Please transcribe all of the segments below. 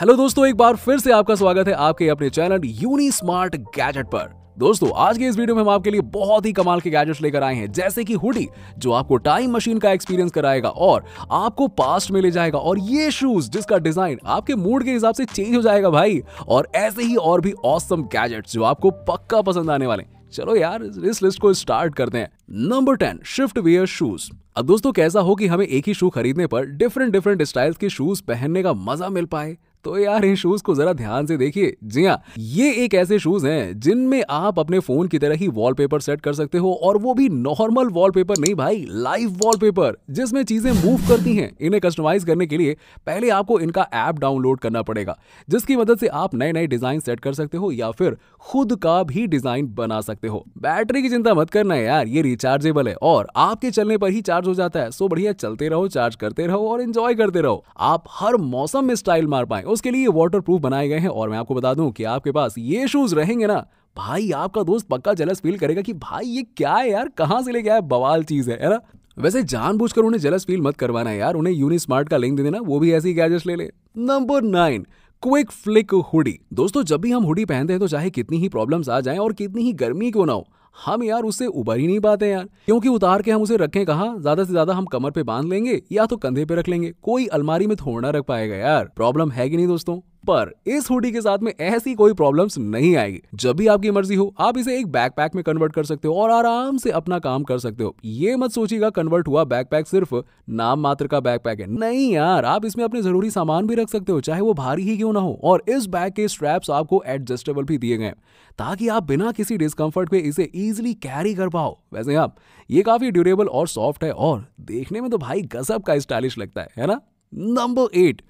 hello दोस्तों एक बार फिर से आपका स्वागत है आपके अपने चैनल यूनी स्मार्ट गैजेट पर दोस्तों आज के इस वीडियो में हम आपके लिए बहुत ही कमाल के गैजेट्स लेकर आए हैं जैसे कि हुडी जो आपको टाइम मशीन का एक्सपीरियंस कराएगा और आपको पास्ट में ले जाएगा और ये शूज जिसका डिजाइन आपके मूड के हिसाब से चेंज हो जाएगा भाई और ऐसे ही और भी औसम गैजेट्स जो आपको पक्का पसंद आने वाले चलो यार इस लिस्ट को स्टार्ट करते हैं number ten shift wear shoes अब दोस्तों कैसा हो कि हमें एक ही शू खरीदने पर डिफरेंट डिफरेंट स्टाइल्स के शूज पहनने का मजा मिल पाए तो यार इन शूज को जरा ध्यान से देखिए जी हाँ ये एक ऐसे शूज हैं जिनमें आप अपने फोन की तरह ही वॉलपेपर सेट कर सकते हो और वो भी नॉर्मल वॉलपेपर नहीं भाई लाइव वॉलपेपर जिसमें चीजें मूव करती हैं इन्हें कस्टमाइज करने के लिए पहले आपको इनका ऐप डाउनलोड करना पड़ेगा जिसकी मदद से आप नए नए डिजाइन सेट कर सकते हो या फिर खुद का भी डिजाइन बना सकते हो बैटरी की चिंता मत करना है यार ये रिचार्जेबल है और आपके चलने पर ही चार्ज हो जाता है सो बढ़िया चलते रहो चार्ज करते रहो और इंजॉय करते रहो आप हर मौसम में स्टाइल मार पाए उसके लिए वाटर प्रूफ बनाए गए हैं और मैं आपको बता दूं कि आपके पास ये शूज रहेंगे ना भाई आपका दोस्त पक्का जलस फील करेगा कि भाई ये क्या है यार कहाँ से लेके आया बवाल चीज है ना वैसे जानबूझकर उन्हें जलस फील मत करवाना यार उन्हें यूनिस्मार्ट का लिंक दे देना वो भी ऐसी गैजेट्स ले ले number nine quick flick hoodie दोस्तों जब भी हम हुडी पहनते हैं तो चाहे कितनी ही प्रॉब्लम्स आ जाएं और कितनी ही गर्मी क्यों ना हो हम यार उससे उबर ही नहीं पाते यार क्योंकि उतार के हम उसे रखें कहा ज्यादा से ज्यादा हम कमर पे बांध लेंगे या तो कंधे पे रख लेंगे कोई अलमारी में थोड़ा रख पाएगा यार प्रॉब्लम है कि नहीं दोस्तों पर इस हुडी के साथ में ऐसी कोई प्रॉब्लम्स नहीं आएगी जब भी आपकी मर्जी हो आप इसे एक बैकपैक में कन्वर्ट कर सकते हो और आराम से अपना काम कर सकते हो ये मत सोचिएगा कन्वर्ट हुआ बैकपैक सिर्फ नाम मात्र का बैकपैक है नहीं यार आप इसमें अपने जरूरी सामान भी रख सकते हो चाहे वो भारी ही क्यों ना हो और इस बैग के स्ट्रैप्स आपको एडजस्टेबल भी दिए गए ताकि आप बिना किसी डिस्कम्फर्ट के इसे ईजिली कैरी कर पाओ वैसे आप हाँ, ये काफी ड्यूरेबल और सॉफ्ट है और देखने में तो भाई गजब का स्टाइलिश लगता है है ना नंबर एट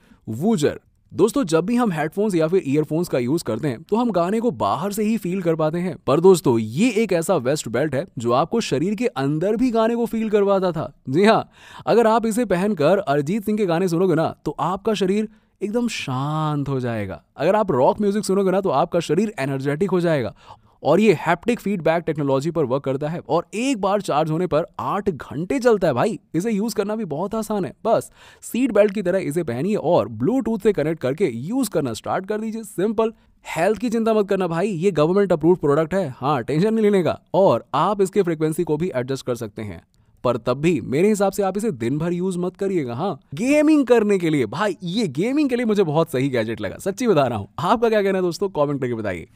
वूजर दोस्तों जब भी हम हेडफोन्स या फिर ईयरफोन्स का यूज करते हैं तो हम गाने को बाहर से ही फील कर पाते हैं पर दोस्तों ये एक ऐसा वेस्ट बेल्ट है जो आपको शरीर के अंदर भी गाने को फील करवाता था जी हाँ अगर आप इसे पहनकर अरिजीत सिंह के गाने सुनोगे ना तो आपका शरीर एकदम शांत हो जाएगा अगर आप रॉक म्यूजिक सुनोगे ना तो आपका शरीर एनर्जेटिक हो जाएगा और ये हैप्टिक फीडबैक टेक्नोलॉजी पर वर्क करता है और एक बार चार्ज होने पर आठ घंटे चलता है भाई इसे यूज करना भी बहुत आसान है बस सीट बेल्ट की तरह इसे पहनिए और ब्लूटूथ से कनेक्ट करके यूज करना स्टार्ट कर दीजिए सिंपल हेल्थ की चिंता मत करना भाई ये गवर्नमेंट अप्रूव प्रोडक्ट है हाँ टेंशन नहीं लेने का और आप इसके फ्रिक्वेंसी को भी एडजस्ट कर सकते हैं पर तब भी मेरे हिसाब से आप इसे दिन भर यूज मत करिएगा हाँ गेमिंग करने के लिए भाई ये गेमिंग के लिए मुझे बहुत सही गैजेट लगा सच्ची बता रहा हूं आपका क्या कहना है दोस्तों कॉमेंट करके बताइए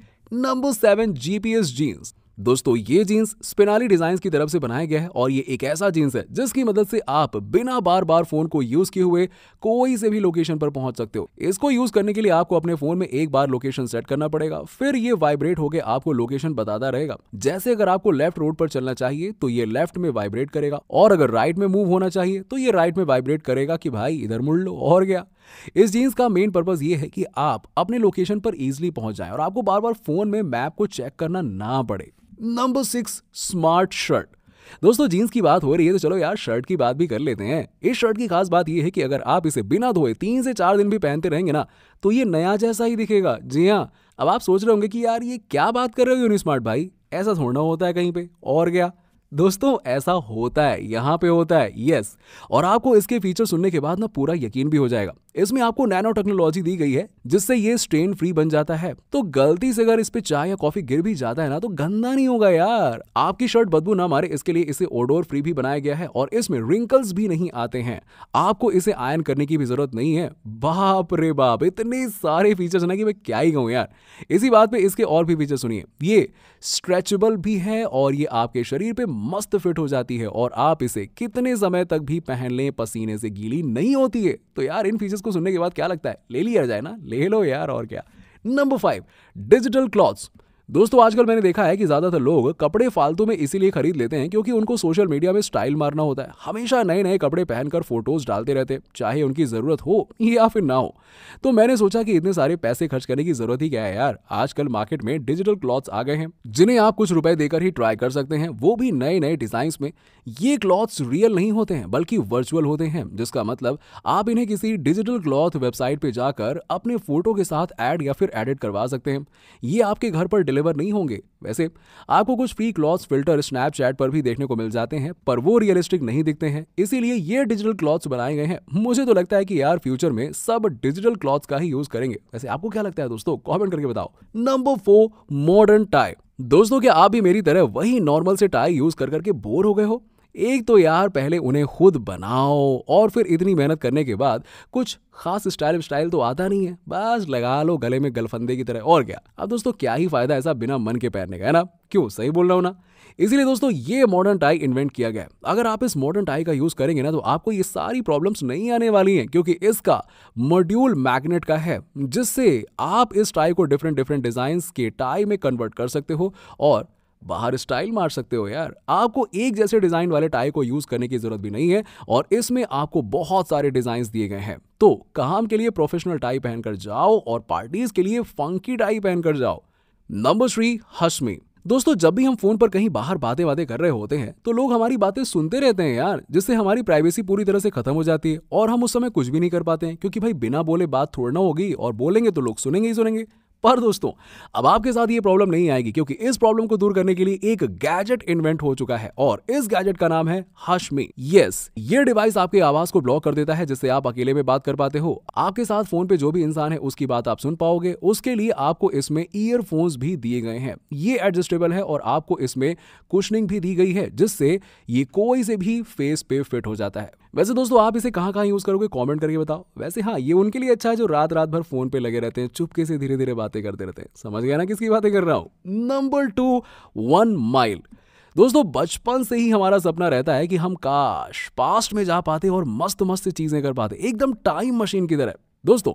नंबर सेवन जीपीएस जीन्स दोस्तों ये जीन्स स्पिनाली डिजाइन की तरफ से बनाया गया है और ये एक ऐसा जीन्स है जिसकी मदद से आप बिना बार बार फोन को यूज किए हुए कोई से भी लोकेशन पर पहुंच सकते हो इसको यूज करने के लिए आपको अपने फोन में एक बार लोकेशन सेट करना पड़ेगा फिर ये वाइब्रेट होकर आपको लोकेशन बताता रहेगा जैसे अगर आपको लेफ्ट रोड पर चलना चाहिए तो ये लेफ्ट में वाइब्रेट करेगा और अगर राइट में मूव होना चाहिए तो ये राइट में वाइब्रेट करेगा कि भाई इधर मुड़ लो और गया इस जीन्स का मेन पर्पज ये है कि आप अपने लोकेशन पर इजिली पहुंच जाए और आपको बार बार फोन में मैप को चेक करना ना पड़े नंबर सिक्स स्मार्ट शर्ट दोस्तों जीन्स की बात हो रही है तो चलो यार शर्ट की बात भी कर लेते हैं इस शर्ट की खास बात यह है कि अगर आप इसे बिना धोए तीन से चार दिन भी पहनते रहेंगे ना तो ये नया जैसा ही दिखेगा जी हाँ अब आप सोच रहे होंगे कि यार ये क्या बात कर रहे हो यूनि स्मार्ट भाई ऐसा थोड़ा होता है कहीं पे और क्या दोस्तों ऐसा होता है यहां पे होता है यस और आपको इसके फीचर सुनने के बाद ना पूरा यकीन भी हो जाएगा इसमें आपको नैनो टेक्नोलॉजी दी गई है जिससे ये स्ट्रेन फ्री बन जाता है तो गलती से अगर इस पे चाय या कॉफी गिर भी जाता है ना तो गंदा नहीं होगा यार आपकी शर्ट बदबू ना मारे इसके लिए इसे ओडोर फ्री भी बनाया गया है और इसमें रिंकल्स भी नहीं आते हैं आपको इसे आयन करने की भी जरूरत नहीं है बाप रे बाप इतने सारे फीचर्स ना कि मैं क्या ही कहूँ यार इसी बात पे इसके और भी फीचर सुनिए ये स्ट्रेचेबल भी है और ये आपके शरीर पे मस्त फिट हो जाती है और आप इसे कितने समय तक भी पहन लें पसीने से गीली नहीं होती है तो यार इन फीचर्स को सुनने के बाद क्या लगता है ले लिया जाए ना ले लो यार और क्या नंबर फाइव डिजिटल क्लॉथ्स दोस्तों आजकल मैंने देखा है कि ज्यादातर लोग कपड़े फालतू में इसीलिए खरीद लेते हैं क्योंकि उनको सोशल मीडिया में स्टाइल मारना होता है हमेशा नए नए कपड़े पहनकर फोटोज डालते रहते चाहे उनकी जरूरत हो या फिर ना हो तो मैंने सोचा कि इतने सारे पैसे खर्च करने की जरूरत ही क्या है यार आजकल मार्केट में डिजिटल क्लॉथ्स आ गए हैं जिन्हें आप कुछ रुपए देकर ही ट्राई कर सकते हैं वो भी नए नए डिजाइन में ये क्लॉथ्स रियल नहीं होते हैं बल्कि वर्चुअल होते हैं जिसका मतलब आप इन्हें किसी डिजिटल क्लॉथ वेबसाइट पर जाकर अपने फोटो के साथ एड या फिर एडिट करवा सकते हैं ये आपके घर पर डिलीवर नहीं होंगे वैसे आपको कुछ फ्री क्लॉथ्स फिल्टर स्नैपचैट पर भी देखने को मिल जाते हैं पर वो रियलिस्टिक नहीं दिखते हैं इसीलिए ये डिजिटल क्लॉथ्स बनाए गए हैं मुझे तो लगता है कि यार फ्यूचर में सब डिजिटल क्लॉथ्स का ही यूज करेंगे वैसे आपको क्या लगता है दोस्तों कॉमेंट करके बताओ नंबर फोर मॉडर्न टाई दोस्तों क्या आप भी मेरी तरह वही नॉर्मल से टाई यूज कर करके बोर हो गए हो एक तो यार पहले उन्हें खुद बनाओ और फिर इतनी मेहनत करने के बाद कुछ खास स्टाइल स्टाइल तो आता नहीं है बस लगा लो गले में गलफंदे की तरह और क्या अब दोस्तों क्या ही फायदा ऐसा बिना मन के पहनने का है ना क्यों सही बोल रहा हूँ ना इसीलिए दोस्तों ये मॉडर्न टाई इन्वेंट किया गया है अगर आप इस मॉडर्न टाई का यूज करेंगे ना तो आपको ये सारी प्रॉब्लम्स नहीं आने वाली हैं क्योंकि इसका मॉड्यूल मैग्नेट का है जिससे आप इस टाई को डिफरेंट डिफरेंट डिजाइन के टाई में कन्वर्ट कर सकते हो और बाहर स्टाइल मार सकते हो यार आपको एक जैसे डिजाइन वाले टाई को यूज करने की जरूरत भी नहीं है और इसमें आपको बहुत सारे डिजाइन दिए गए हैं तो काम के लिए प्रोफेशनल टाई पहनकर जाओ और पार्टीज के लिए फंकी टाई पहनकर जाओ नंबर थ्री हशमी दोस्तों जब भी हम फोन पर कहीं बाहर बातें बातें कर रहे होते हैं तो लोग हमारी बातें सुनते रहते हैं यार जिससे हमारी प्राइवेसी पूरी तरह से खत्म हो जाती है और हम उस समय कुछ भी नहीं कर पाते हैं क्योंकि भाई बिना बोले बात थोड़ना होगी और बोलेंगे तो लोग सुनेंगे ही सुनेंगे पर दोस्तों अब आपके साथ ये प्रॉब्लम नहीं आएगी क्योंकि इस प्रॉब्लम को दूर करने के लिए एक गैजेट इन्वेंट हो चुका है और इस गैजेट का नाम है हशमी यस ये डिवाइस आपकी आवाज को ब्लॉक कर देता है जिससे आप अकेले में बात कर पाते हो आपके साथ फोन पे जो भी इंसान है उसकी बात आप सुन पाओगे उसके लिए आपको इसमें ईयरफोन्स भी दिए गए हैं ये एडजस्टेबल है और आपको इसमें कुशनिंग भी दी गई है जिससे ये कोई से भी फेस पे फिट हो जाता है वैसे दोस्तों आप इसे कहाँ कहाँ यूज़ करोगे कॉमेंट करके बताओ वैसे हाँ ये उनके लिए अच्छा है जो रात रात भर फोन पे लगे रहते हैं चुपके से धीरे धीरे बातें करते रहते हैं समझ गया ना किसकी बातें कर रहा हूँ नंबर टू वन माइल दोस्तों बचपन से ही हमारा सपना रहता है कि हम काश पास्ट में जा पाते और मस्त मस्त चीजें कर पाते एकदम टाइम मशीन की तरह दोस्तों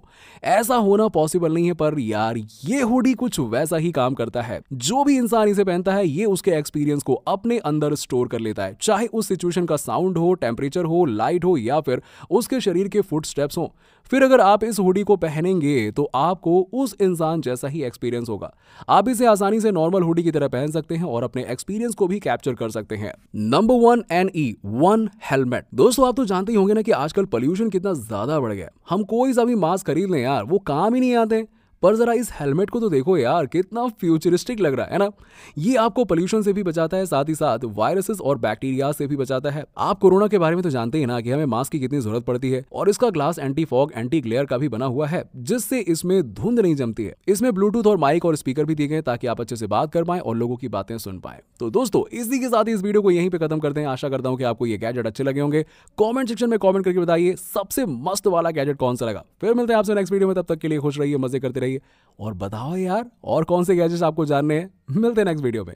ऐसा होना पॉसिबल नहीं है पर यार ये हुडी कुछ वैसा ही काम करता है जो भी इंसान इसे पहनता है ये उसके एक्सपीरियंस को अपने अंदर स्टोर कर लेता है चाहे उस सिचुएशन का साउंड हो टेम्परेचर हो लाइट हो या फिर उसके शरीर के फुट स्टेप्स हो फिर अगर आप इस हुडी को पहनेंगे तो आपको उस इंसान जैसा ही एक्सपीरियंस होगा आप इसे आसानी से नॉर्मल हुडी की तरह पहन सकते हैं और अपने एक्सपीरियंस को भी कैप्चर कर सकते हैं number one N E one helmet दोस्तों आप तो जानते ही होंगे ना कि आजकल पॉल्यूशन कितना ज्यादा बढ़ गया हम कोई सा भी मास्क खरीद लें यार वो काम ही नहीं आते पर ज़रा इस हेलमेट को तो देखो यार कितना फ्यूचरिस्टिक लग रहा है ना ये आपको पोल्यूशन से भी बचाता है साथ ही साथ वायरसेस और बैक्टीरिया से भी बचाता है आप कोरोना के बारे में तो जानते ही ना कि हमें मास्क की कितनी जरूरत पड़ती है और इसका glass anti fog anti glare का भी बना हुआ है जिससे इसमें धुंध नहीं जमती है इसमें ब्लूटूथ और माइक और स्पीकर भी दिए गए ताकि आप अच्छे से बात कर पाए और लोगों की बातें सुन पाए तो दोस्तों इसी के साथ इस वीडियो को यहीं पे खत्म करते हैं आशा करता हूँ कि आपको ये गैजेट अच्छे लगे होंगे कॉमेंट सेक्शन में कॉमेंट करके बताइए सबसे मस्त वाला गैजेट कौन सा लगा फिर मिलते हैं आपसे नेक्स्ट वीडियो में तब तक के लिए खुश रहिए मजे करते रहिए रही और बताओ यार और कौन से गैजेट्स आपको जानने हैं मिलते हैं नेक्स्ट वीडियो में